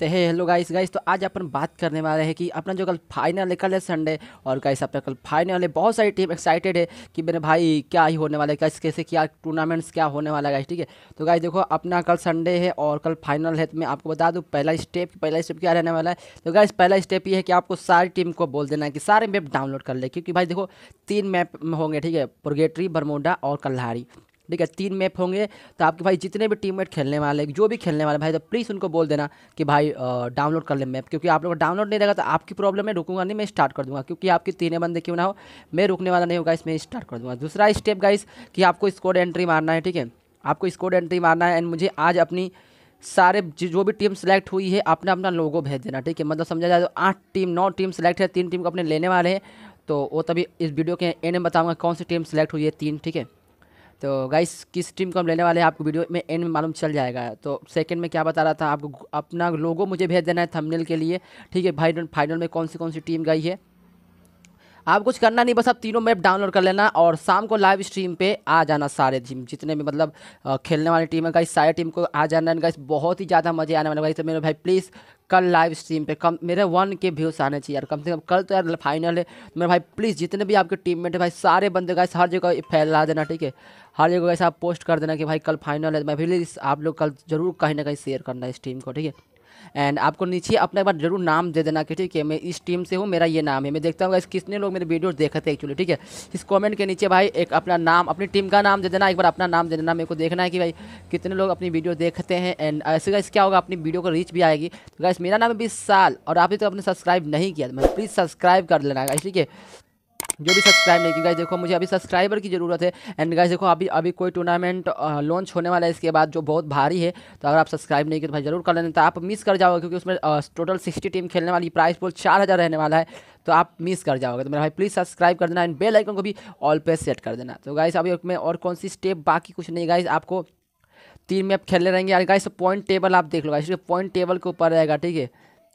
तो है hello guys guys तो आज अपन बात करने वाले हैं कि अपना जो कल फाइनल निकल है संडे और गाइस अपना कल फाइनल है बहुत सारी टीम एक्साइटेड है कि मेरे भाई क्या ही होने वाला है कैसे कैसे क्या टूर्नामेंट्स क्या होने वाला है गाइस ठीक है तो गाइस देखो अपना कल संडे है और कल फाइनल है तो मैं आपको बता दूँ पहला स्टेप पहला स्टेप क्या रहने वाला है तो गाइस पहला स्टेप ये है कि आपको सारी टीम को बोल देना है कि सारे मैप डाउनलोड कर ले क्योंकि भाई देखो तीन मैप होंगे ठीक है पुरगेटरी बरमोडा और कल्हारी ठीक है तीन मैप होंगे तो आपके भाई जितने भी टीममेट खेलने वाले जो भी खेलने वाले भाई तो प्लीज़ उनको बोल देना कि भाई डाउनलोड कर ले मैप क्योंकि आप लोग डाउनलोड नहीं रहेगा तो आपकी प्रॉब्लम है रुकूंगा नहीं मैं स्टार्ट कर दूंगा क्योंकि आपके तीनों बंदे क्यों ना हो मैं रुकने वाला नहीं होगा इसमें स्टार्ट कर दूंगा दूसरा स्टेप गाइस कि आपको स्कोड एंट्री मारना है ठीक है आपको स्कोड एंट्री मारना है एंड मुझे आज अपनी सारे जो भी टीम सेलेक्ट हुई है अपना अपना लोगों भेज देना ठीक है मतलब समझा जाए तो आठ टीम नौ टीम सेलेक्ट है तीन टीम को अपने लेने वाले हैं तो वो तभी इस वीडियो के एंड में बताऊंगा कौन सी टीम सेलेक्ट हुई है तीन ठीक है तो गाइस किस टीम को हम लेने वाले हैं आपको वीडियो में एंड में मालूम चल जाएगा तो सेकंड में क्या बता रहा था आपको अपना लोगो मुझे भेज देना है थंबनेल के लिए ठीक है भाई फाइनल में कौन सी कौन सी टीम गई है आप कुछ करना नहीं बस आप तीनों मैप डाउनलोड कर लेना और शाम को लाइव स्ट्रीम पे आ जाना सारे टीम जितने भी मतलब खेलने वाली टीम है गाइस सारे टीम को आ जाना है गाइस बहुत ही ज़्यादा मजे आने वाले गाइस तो मेरे भाई प्लीज़ कल लाइव स्ट्रीम पे कम मेरे वन के व्यूज़ आने चाहिए यार कम से कम कल तो यार फाइनल है तो मेरे भाई प्लीज़ जितने भी आपके टीम मेट है भाई सारे बंदे गाइस हर जगह फैला देना ठीक है हर जगह गाइस आप पोस्ट कर देना कि भाई कल फाइनल है तो मैं भी आप लोग कल जरूर कहीं ना कहीं शेयर करना इस टीम को ठीक है एंड आपको नीचे अपना एक बार जरूर नाम दे देना कि ठीक है मैं इस टीम से हूँ मेरा ये नाम है मैं देखता हूँ कितने लोग मेरे वीडियो देखे थे एक्चुअली ठीक है इस कॉमेंट के नीचे भाई एक अपना नाम अपनी टीम का नाम दे देना एक बार अपना नाम दे देना मेरे को देखना है कि भाई कितने लोग अपनी वीडियो देखते हैं एंड ऐसे गाइस क्या होगा अपनी वीडियो को रीच भी आएगी तो गाइस मेरा नाम है बीस साल और आपने तो अपने सब्सक्राइब नहीं किया तो मैं प्लीज़ सब्सक्राइब कर लेना ठीक है जो भी सब्सक्राइब नहीं की गाइस देखो मुझे अभी सब्सक्राइबर की ज़रूरत है एंड गाइस देखो अभी अभी कोई टूर्नामेंट लॉन्च होने वाला है इसके बाद जो बहुत भारी है तो अगर आप सब्सक्राइब नहीं किए तो भाई ज़रूर कर लेना तो आप मिस कर जाओगे क्योंकि उसमें टोटल सिक्सटी टीम खेलने वाली प्राइस पोल चार हज़ार रहने वाला है तो आप मिस कर जाओगे तो मेरा भाई प्लीज़ सब्सक्राइब कर देना एंड बेल आइकन को भी ऑल पे सेट कर देना तो गाइस अभी में और कौन सी स्टेप बाकी कुछ नहीं गाइस आपको तीन मैप खेलने रहेंगे यार गाइस पॉइंट टेबल आप देख लो गाइस पॉइंट टेबल के ऊपर रहेगा ठीक है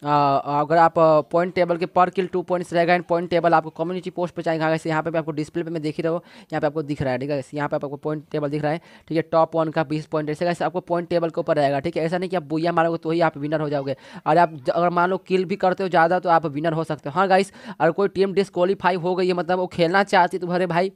आ, अगर आप पॉइंट टेबल के पर किल टू पॉइंट्स रहेगा एंड पॉइंट टेबल आपको कम्युनिटी पोस्ट पर चाहिए जैसे यहाँ पे आपको डिस्प्ले पे मैं देख ही रहा हूँ यहाँ पे आपको दिख रहा है ठीक है यहाँ पे आपको पॉइंट टेबल दिख रहा है ठीक है टॉप वन का बीस पॉइंट ऐसे कैसे आपको पॉइंट टेबल के ऊपर रहेगा ठीक है ऐसा नहीं कि आप बुया मारोगे तो ही आप विनर हो जाओगे और आप अगर मान लो किल भी करते हो ज़्यादा तो आप विनर हो सकते हो हाँ गाइस अगर कोई टीम डिस्कवालीफाई हो गई है मतलब वो खेलना चाहती तो भरे भाई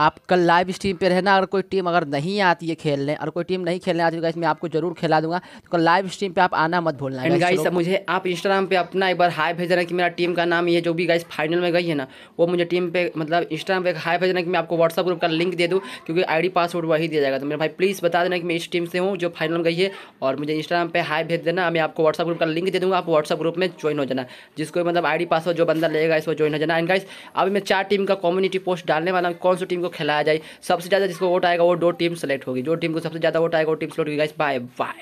आप कल लाइव स्ट्रीम पे रहना अगर कोई टीम अगर नहीं आती है खेलने और कोई टीम नहीं खेलने आती है तो मैं आपको जरूर खिला दूंगा तो कल लाइव स्ट्रीम पे आप आना मत भूलना एंड गाइस मुझे आप इंस्टाग्राम पे अपना एक बार हाई भेज रहे हैं कि मेरा टीम का नाम ये जो भी गाइस फाइनल में गई है ना वो मुझे टीम पे मतलब इंस्टाग्राम पे हाई भेज रहे कि मैं आपको व्हाट्सअप ग्रुप का लिंक दे दूँ क्योंकि आई पासवर्ड वही दिया जाएगा तो मेरे भाई प्लीज़ बता देना कि मैं इस टीम से हूँ जो फाइनल में गई है और मुझे इंस्टाग्राम पर हाई भेज देना मैं आपको व्हाट्सअप ग्रुप का लिंक दे दूँगा आप व्हाट्सअप ग्रुप में ज्वाइन हो जाना जिसको मतलब आई पासवर्ड जो बंदा लेगा इसको ज्वाइन हो जाना एंड गाइस अभी मैं चार टीम का कम्युनिटी पोस्ट डालने वाला हूँ कौन सी टीम को खिलाया जाए सबसे ज़्यादा जिसको वोट आएगा वो दो टीम सेलेक्ट होगी जो टीम को सबसे ज़्यादा वोट आएगा वो टीम सेलेक्ट होगी बाय बाय